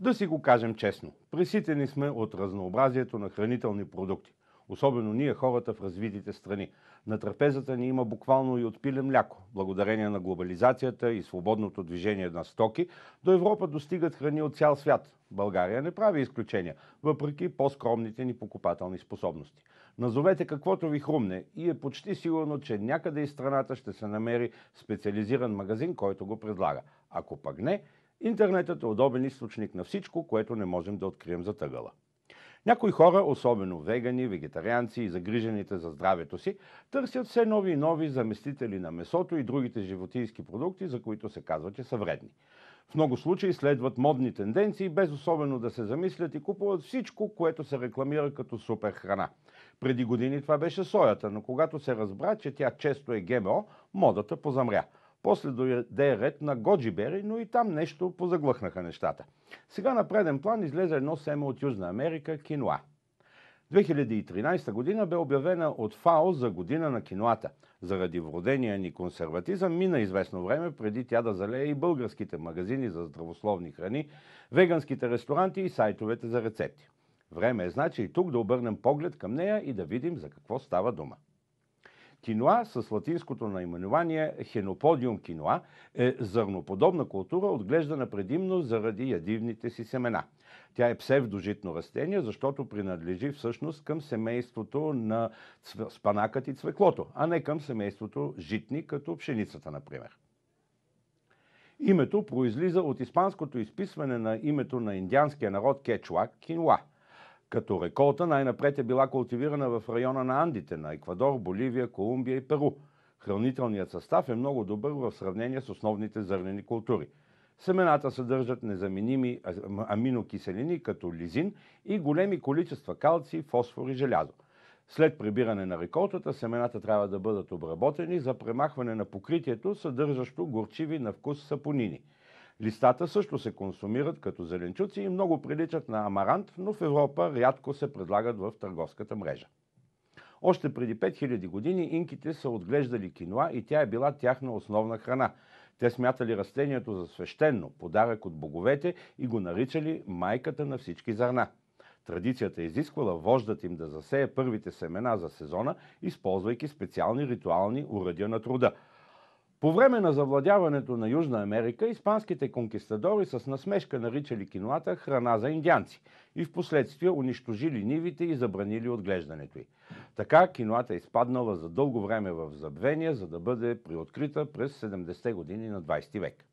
Да си го кажем честно. Преситени сме от разнообразието на хранителни продукти. Особено ние, хората в развитите страни. На трапезата ни има буквално и отпиле мляко. Благодарение на глобализацията и свободното движение на стоки, до Европа достигат храни от цял свят. България не прави изключения, въпреки по-скромните ни покупателни способности. Назовете каквото ви хрумне и е почти сигурно, че някъде из страната ще се намери специализиран магазин, който го предлага. Ако пък не, Интернетът е удобен източник на всичко, което не можем да открием за тъгъла. Някои хора, особено вегани, вегетарианци и загрижените за здравето си, търсят все нови и нови заместители на месото и другите животински продукти, за които се казва, че са вредни. В много случаи следват модни тенденции, без особено да се замислят и купуват всичко, което се рекламира като супер храна. Преди години това беше соята, но когато се разбра, че тя често е ГМО, модата позамря – после дойде ред на Годжибери, но и там нещо позаглъхнаха нещата. Сега на преден план излезе едно семе от Южна Америка – киноа. 2013 година бе обявена от ФАО за година на киноата. Заради вродения ни консерватизъм мина известно време преди тя да залее и българските магазини за здравословни храни, веганските ресторанти и сайтовете за рецепти. Време е значи и тук да обърнем поглед към нея и да видим за какво става дума. Киноа с латинското наименование хеноподиум киноа е зърноподобна култура, отглеждана предимно заради ядивните си семена. Тя е псевдожитно растение, защото принадлежи всъщност към семейството на спанакът и цвеклото, а не към семейството житни, като пшеницата, например. Името произлиза от испанското изписване на името на индианския народ Кечуак – Кинуа – като реколта най-напред е била култивирана в района на Андите, на Еквадор, Боливия, Колумбия и Перу. Хранителният състав е много добър в сравнение с основните зърнени култури. Семената съдържат незаменими аминокиселини, като лизин и големи количества калци, фосфор и желязо. След прибиране на реколтата, семената трябва да бъдат обработени за премахване на покритието, съдържащо горчиви на вкус сапонини – Листата също се консумират като зеленчуци и много приличат на амарант, но в Европа рядко се предлагат в търговската мрежа. Още преди 5000 години инките са отглеждали киноа и тя е била тяхна основна храна. Те смятали растението за свещено, подарък от боговете и го наричали майката на всички зърна. Традицията е изисквала вождат им да засее първите семена за сезона, използвайки специални ритуални уръдия на труда – по време на завладяването на Южна Америка, испанските конкистадори с насмешка наричали киноата храна за индианци и в последствие унищожили нивите и забранили отглеждането й. Така киноата е изпаднала за дълго време в забвение, за да бъде приоткрита през 70-те години на 20 век.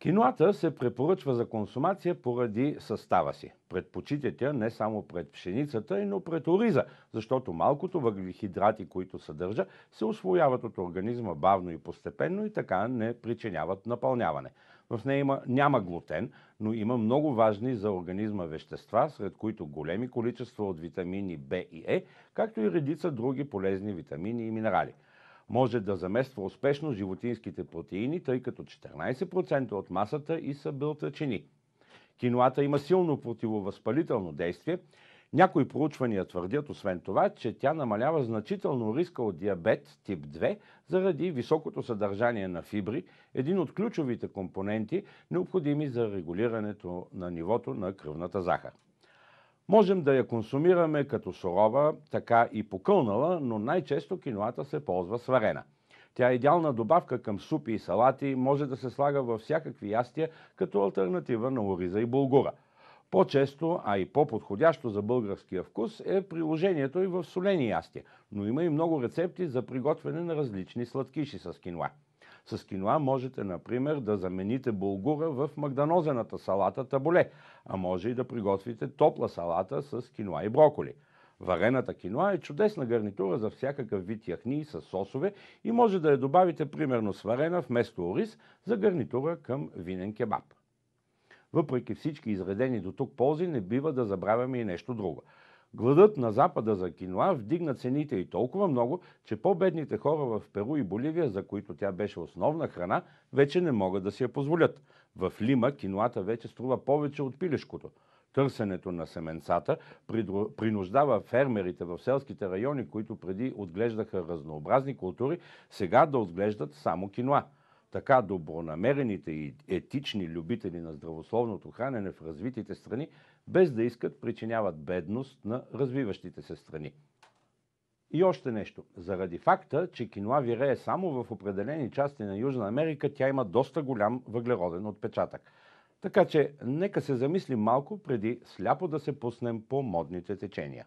Киноата се препоръчва за консумация поради състава си. Предпочитат я не само пред пшеницата, но пред ориза, защото малкото въглехидрати, които съдържа, се освояват от организма бавно и постепенно и така не причиняват напълняване. В нея има, няма глутен, но има много важни за организма вещества, сред които големи количества от витамини B и Е, e, както и редица други полезни витамини и минерали – може да замества успешно животинските протеини, тъй като 14% от масата и са бълтачени. Киноата има силно противовъзпалително действие. Някои проучвания твърдят, освен това, че тя намалява значително риска от диабет тип 2 заради високото съдържание на фибри, един от ключовите компоненти, необходими за регулирането на нивото на кръвната захар. Можем да я консумираме като сурова, така и покълнала, но най-често киноата се ползва сварена. Тя е идеална добавка към супи и салати, може да се слага във всякакви ястия като альтернатива на ориза и булгура – по-често, а и по-подходящо за българския вкус е приложението и в солени ястия, но има и много рецепти за приготвяне на различни сладкиши с киноа. С киноа можете, например, да замените булгура в магданозената салата таболе, а може и да приготвите топла салата с киноа и броколи. Варената киноа е чудесна гарнитура за всякакъв вид яхни с сосове и може да я добавите примерно сварена вместо ориз за гарнитура към винен кебаб. Въпреки всички изредени до тук ползи, не бива да забравяме и нещо друго. Гладът на Запада за киноа вдигна цените и толкова много, че по-бедните хора в Перу и Боливия, за които тя беше основна храна, вече не могат да си я позволят. В Лима киноата вече струва повече от пилешкото. Търсенето на семенцата принуждава фермерите в селските райони, които преди отглеждаха разнообразни култури, сега да отглеждат само киноа така добронамерените и етични любители на здравословното хранене в развитите страни, без да искат, причиняват бедност на развиващите се страни. И още нещо. Заради факта, че киноа вирее само в определени части на Южна Америка, тя има доста голям въглероден отпечатък. Така че, нека се замислим малко преди сляпо да се пуснем по модните течения.